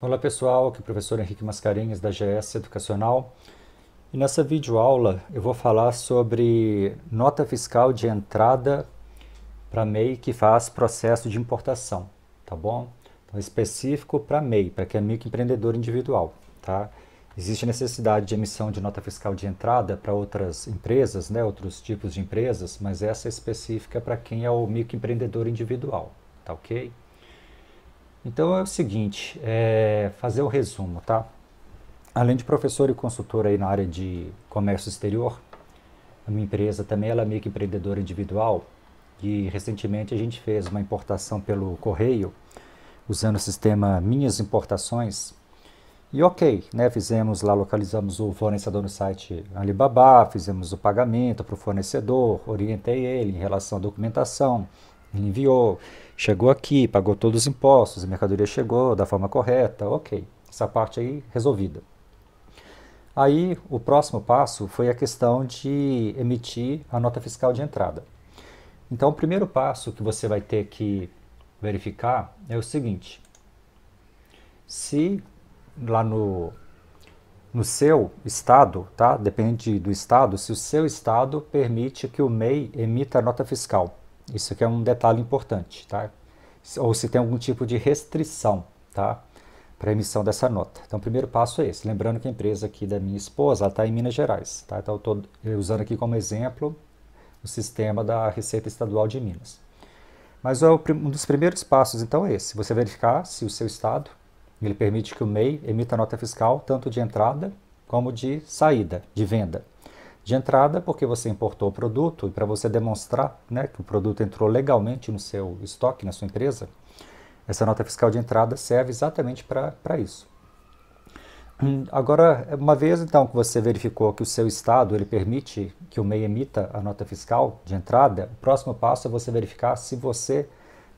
Olá pessoal, aqui é o professor Henrique Mascarenhas da GS Educacional e nessa videoaula eu vou falar sobre nota fiscal de entrada para MEI que faz processo de importação, tá bom? Então, específico para MEI, para quem é microempreendedor individual, tá? Existe necessidade de emissão de nota fiscal de entrada para outras empresas, né, outros tipos de empresas, mas essa é específica para quem é o microempreendedor individual, tá ok? Então é o seguinte, é fazer o um resumo, tá? Além de professor e consultor aí na área de comércio exterior, a minha empresa também ela é meio que empreendedora individual e recentemente a gente fez uma importação pelo correio usando o sistema Minhas Importações. E ok, né, fizemos lá, localizamos o fornecedor no site Alibaba, fizemos o pagamento para o fornecedor, orientei ele em relação à documentação, ele enviou, chegou aqui, pagou todos os impostos, a mercadoria chegou da forma correta, ok. Essa parte aí resolvida. Aí o próximo passo foi a questão de emitir a nota fiscal de entrada. Então o primeiro passo que você vai ter que verificar é o seguinte: se lá no, no seu estado, tá? Depende do estado, se o seu estado permite que o MEI emita a nota fiscal. Isso aqui é um detalhe importante, tá? Ou se tem algum tipo de restrição, tá? Para emissão dessa nota. Então, o primeiro passo é esse. Lembrando que a empresa aqui da minha esposa está em Minas Gerais, tá? Então, eu estou usando aqui como exemplo o sistema da Receita Estadual de Minas. Mas é um dos primeiros passos, então, é esse. Você verificar se o seu estado, ele permite que o MEI emita nota fiscal tanto de entrada como de saída, de venda de entrada, porque você importou o produto e para você demonstrar né, que o produto entrou legalmente no seu estoque, na sua empresa, essa nota fiscal de entrada serve exatamente para isso. Hum, agora, uma vez então que você verificou que o seu estado ele permite que o MEI emita a nota fiscal de entrada, o próximo passo é você verificar se você,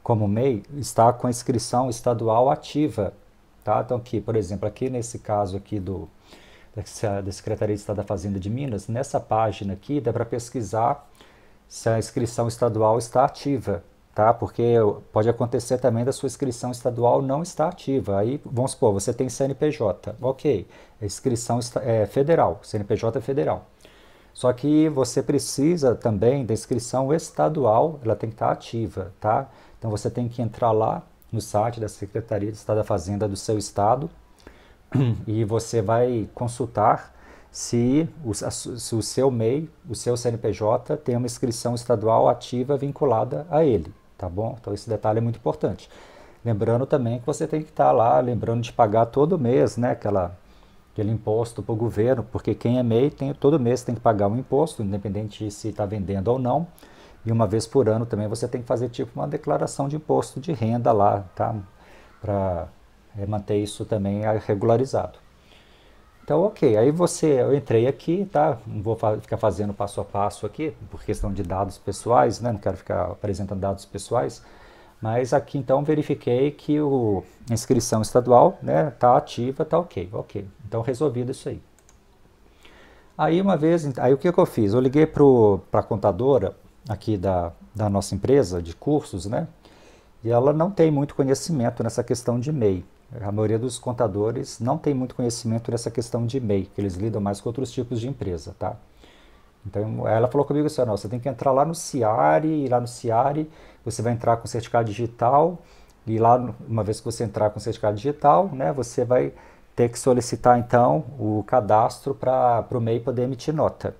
como MEI, está com a inscrição estadual ativa. Tá? Então, aqui, por exemplo, aqui nesse caso aqui do, da Secretaria de Estado da Fazenda de Minas, nessa página aqui dá para pesquisar se a inscrição estadual está ativa, tá? Porque pode acontecer também da sua inscrição estadual não estar ativa. Aí, vamos supor, você tem CNPJ, ok, a inscrição é federal, CNPJ é federal. Só que você precisa também da inscrição estadual, ela tem que estar ativa, tá? Então você tem que entrar lá no site da Secretaria de Estado da Fazenda do seu estado, e você vai consultar se o, se o seu MEI, o seu CNPJ, tem uma inscrição estadual ativa vinculada a ele, tá bom? Então esse detalhe é muito importante. Lembrando também que você tem que estar tá lá, lembrando de pagar todo mês, né, aquela, aquele imposto para o governo, porque quem é MEI tem, todo mês tem que pagar um imposto, independente de se está vendendo ou não. E uma vez por ano também você tem que fazer tipo uma declaração de imposto de renda lá, tá? Para é manter isso também é, regularizado. Então, ok, aí você, eu entrei aqui, tá? Não vou ficar fazendo passo a passo aqui, por questão de dados pessoais, né? Não quero ficar apresentando dados pessoais, mas aqui então verifiquei que o, a inscrição estadual, né, tá ativa, tá ok, ok. Então, resolvido isso aí. Aí uma vez, aí o que, que eu fiz? Eu liguei para a contadora aqui da, da nossa empresa de cursos, né? E ela não tem muito conhecimento nessa questão de MEI a maioria dos contadores não tem muito conhecimento dessa questão de MEI, que eles lidam mais com outros tipos de empresa, tá? Então, ela falou comigo assim, não, você tem que entrar lá no Ciari, e lá no Ciari você vai entrar com certificado digital, e lá, uma vez que você entrar com certificado digital, né, você vai ter que solicitar, então, o cadastro para o MEI poder emitir nota.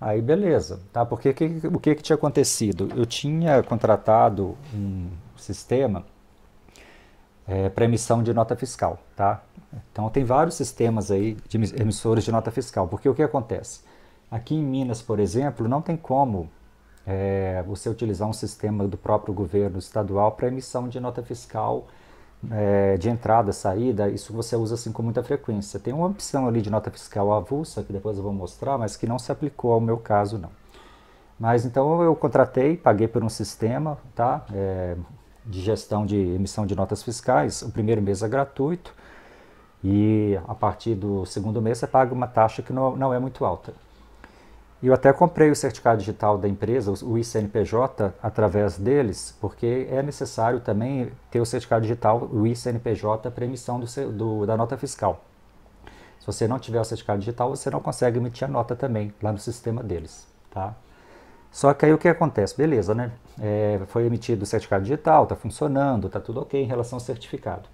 Aí, beleza, tá? Porque que, o que, que tinha acontecido? Eu tinha contratado um sistema é, para emissão de nota fiscal, tá? Então tem vários sistemas aí de emissores de nota fiscal, porque o que acontece? Aqui em Minas, por exemplo, não tem como é, você utilizar um sistema do próprio governo estadual para emissão de nota fiscal é, de entrada, saída, isso você usa assim com muita frequência. Tem uma opção ali de nota fiscal avulsa, que depois eu vou mostrar, mas que não se aplicou ao meu caso não. Mas então eu contratei, paguei por um sistema, tá? É, de gestão de emissão de notas fiscais, o primeiro mês é gratuito e a partir do segundo mês você paga uma taxa que não, não é muito alta. Eu até comprei o certificado digital da empresa, o ICNPJ, através deles, porque é necessário também ter o certificado digital, o ICNPJ, para emissão do, do, da nota fiscal. Se você não tiver o certificado digital, você não consegue emitir a nota também lá no sistema deles, tá? Só que aí o que acontece? Beleza, né? É, foi emitido o certificado digital, está funcionando, está tudo ok em relação ao certificado.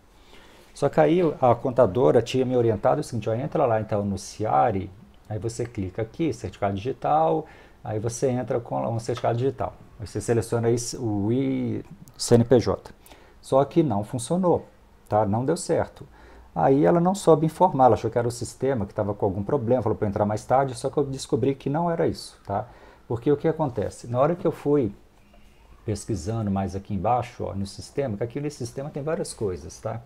Só que aí a contadora tinha me orientado o seguinte, ó, entra lá então no Ciari, aí você clica aqui, certificado digital, aí você entra com um certificado digital. Você seleciona aí o I, CNPJ. Só que não funcionou, tá? Não deu certo. Aí ela não soube informar, ela achou que era o sistema que estava com algum problema, falou para entrar mais tarde, só que eu descobri que não era isso, tá? Porque o que acontece? Na hora que eu fui pesquisando mais aqui embaixo, ó, no sistema, que aqui nesse sistema tem várias coisas, tá?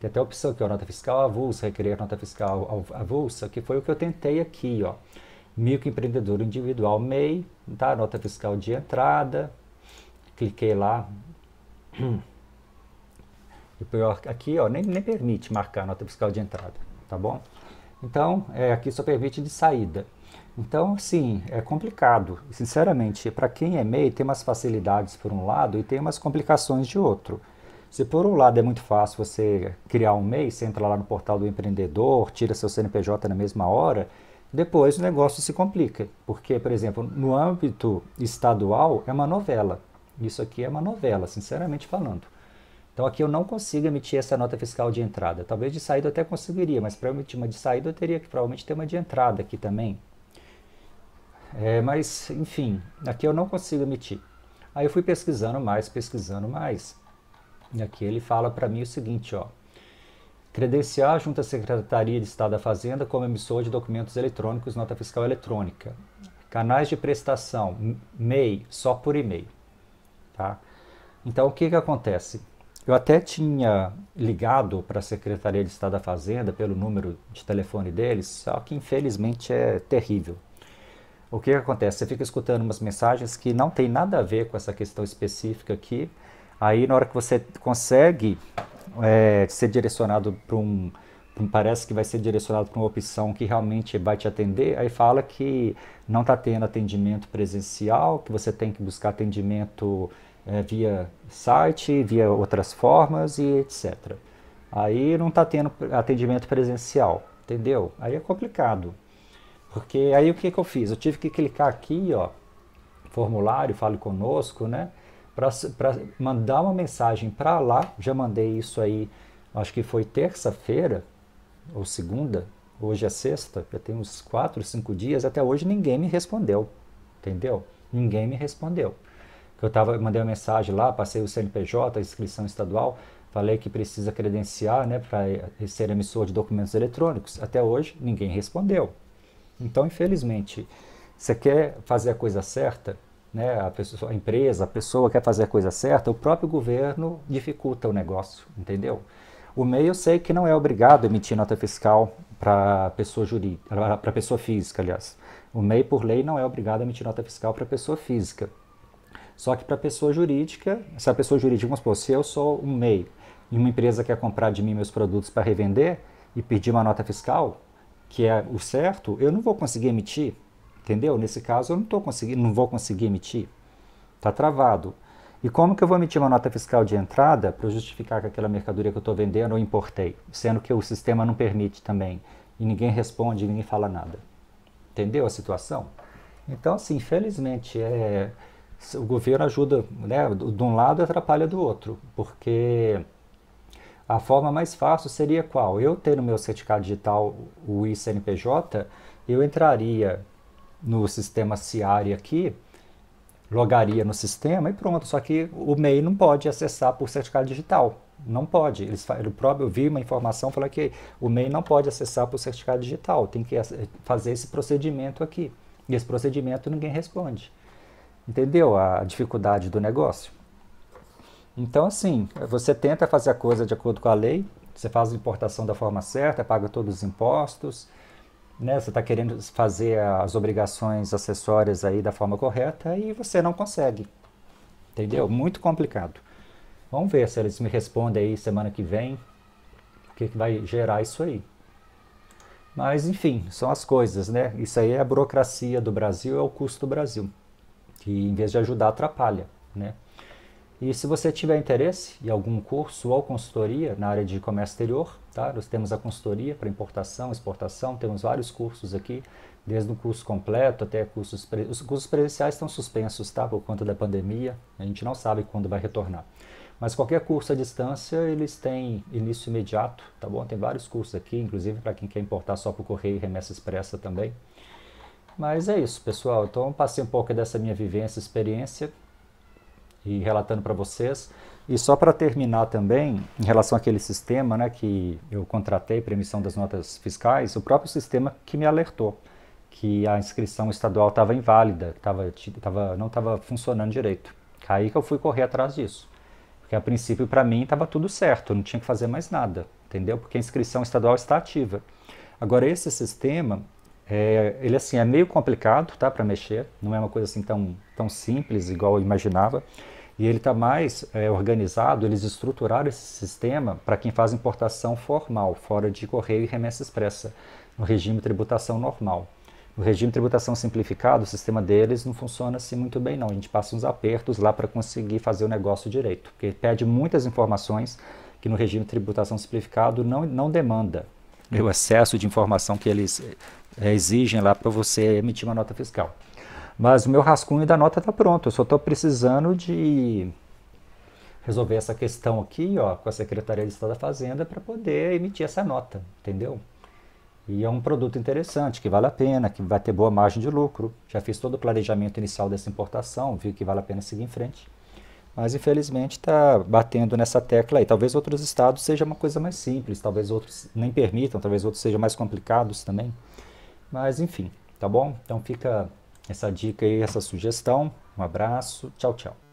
Tem até a opção aqui, ó, é nota fiscal avulsa, requerer nota fiscal avulsa, que foi o que eu tentei aqui, ó. Microempreendedor individual MEI, tá? Nota fiscal de entrada, cliquei lá. pior aqui, ó, nem, nem permite marcar nota fiscal de entrada, tá bom? Então, é, aqui só permite de saída. Então, sim é complicado. Sinceramente, para quem é MEI, tem umas facilidades por um lado e tem umas complicações de outro. Se por um lado é muito fácil você criar um MEI, você entra lá no portal do empreendedor, tira seu CNPJ na mesma hora, depois o negócio se complica. Porque, por exemplo, no âmbito estadual é uma novela. Isso aqui é uma novela, sinceramente falando. Então aqui eu não consigo emitir essa nota fiscal de entrada. Talvez de saída eu até conseguiria, mas para emitir uma de saída eu teria que provavelmente ter uma de entrada aqui também, é, mas, enfim, aqui eu não consigo emitir. Aí eu fui pesquisando mais, pesquisando mais. E aqui ele fala para mim o seguinte, ó. Credenciar junto à Secretaria de Estado da Fazenda como emissor de documentos eletrônicos, nota fiscal eletrônica. Canais de prestação, MEI, só por e-mail. Tá? Então, o que, que acontece? Eu até tinha ligado para a Secretaria de Estado da Fazenda pelo número de telefone deles, só que infelizmente é terrível o que, que acontece? Você fica escutando umas mensagens que não tem nada a ver com essa questão específica aqui. Aí, na hora que você consegue é, ser direcionado para um, um. Parece que vai ser direcionado para uma opção que realmente vai te atender. Aí fala que não está tendo atendimento presencial, que você tem que buscar atendimento é, via site, via outras formas e etc. Aí não está tendo atendimento presencial, entendeu? Aí é complicado. Porque aí o que, que eu fiz? Eu tive que clicar aqui, ó, formulário, fale conosco, né? Para mandar uma mensagem para lá, já mandei isso aí, acho que foi terça-feira ou segunda, hoje é sexta, já tem uns 4, 5 dias, até hoje ninguém me respondeu, entendeu? Ninguém me respondeu. Eu tava, mandei uma mensagem lá, passei o CNPJ, a inscrição estadual, falei que precisa credenciar né, para ser emissor de documentos eletrônicos. Até hoje ninguém respondeu. Então, infelizmente, você quer fazer a coisa certa, né? a, pessoa, a empresa, a pessoa quer fazer a coisa certa, o próprio governo dificulta o negócio, entendeu? O MEI eu sei que não é obrigado a emitir nota fiscal para pessoa jurídica, para pessoa física, aliás. O MEI, por lei, não é obrigado a emitir nota fiscal para pessoa física. Só que para pessoa jurídica, se a pessoa jurídica, vamos supor, se eu sou um MEI e uma empresa quer comprar de mim meus produtos para revender e pedir uma nota fiscal, que é o certo, eu não vou conseguir emitir, entendeu? Nesse caso, eu não, estou conseguindo, não vou conseguir emitir, está travado. E como que eu vou emitir uma nota fiscal de entrada para justificar que aquela mercadoria que eu estou vendendo eu importei, sendo que o sistema não permite também, e ninguém responde, ninguém fala nada. Entendeu a situação? Então, assim, infelizmente, é, o governo ajuda, né, de um lado atrapalha do outro, porque a forma mais fácil seria qual? Eu ter no meu certificado digital o ICNPJ, eu entraria no sistema Ciari aqui, logaria no sistema e pronto. Só que o MEI não pode acessar por certificado digital. Não pode. Eles, ele próprio, eu vi uma informação falou que o MEI não pode acessar por certificado digital. Tem que fazer esse procedimento aqui. E esse procedimento ninguém responde. Entendeu a dificuldade do negócio? Então, assim, você tenta fazer a coisa de acordo com a lei, você faz a importação da forma certa, paga todos os impostos, né? Você está querendo fazer as obrigações acessórias aí da forma correta e você não consegue. Entendeu? Muito complicado. Vamos ver se eles me respondem aí semana que vem o que, que vai gerar isso aí. Mas enfim, são as coisas, né? Isso aí é a burocracia do Brasil, é o custo do Brasil, que em vez de ajudar atrapalha, né? E se você tiver interesse em algum curso ou consultoria na área de comércio exterior, tá? nós temos a consultoria para importação, exportação, temos vários cursos aqui, desde um curso completo até cursos... Pre... Os cursos presenciais estão suspensos tá? por conta da pandemia, a gente não sabe quando vai retornar. Mas qualquer curso à distância, eles têm início imediato, tá bom? Tem vários cursos aqui, inclusive para quem quer importar só por correio e remessa expressa também. Mas é isso, pessoal. Então, passei um pouco dessa minha vivência, experiência e relatando para vocês. E só para terminar também, em relação àquele sistema né, que eu contratei para emissão das notas fiscais, o próprio sistema que me alertou que a inscrição estadual estava inválida, tava, tava, não estava funcionando direito. Aí que eu fui correr atrás disso. Porque a princípio, para mim, estava tudo certo, não tinha que fazer mais nada, entendeu? Porque a inscrição estadual está ativa. Agora, esse sistema, é, ele assim é meio complicado, tá, para mexer. Não é uma coisa assim tão tão simples igual eu imaginava. E ele está mais é, organizado. Eles estruturaram esse sistema para quem faz importação formal, fora de correio e remessa expressa, no regime de tributação normal. No regime de tributação simplificado, o sistema deles não funciona assim muito bem, não. A gente passa uns apertos lá para conseguir fazer o negócio direito, porque pede muitas informações que no regime de tributação simplificado não, não demanda. É o excesso de informação que eles é, exigem lá para você emitir uma nota fiscal. Mas o meu rascunho da nota está pronto, eu só estou precisando de resolver essa questão aqui ó, com a Secretaria de Estado da Fazenda para poder emitir essa nota, entendeu? E é um produto interessante, que vale a pena, que vai ter boa margem de lucro. Já fiz todo o planejamento inicial dessa importação, vi que vale a pena seguir em frente. Mas infelizmente está batendo nessa tecla aí. Talvez outros estados seja uma coisa mais simples, talvez outros nem permitam, talvez outros sejam mais complicados também. Mas enfim, tá bom? Então fica essa dica aí, essa sugestão. Um abraço, tchau, tchau.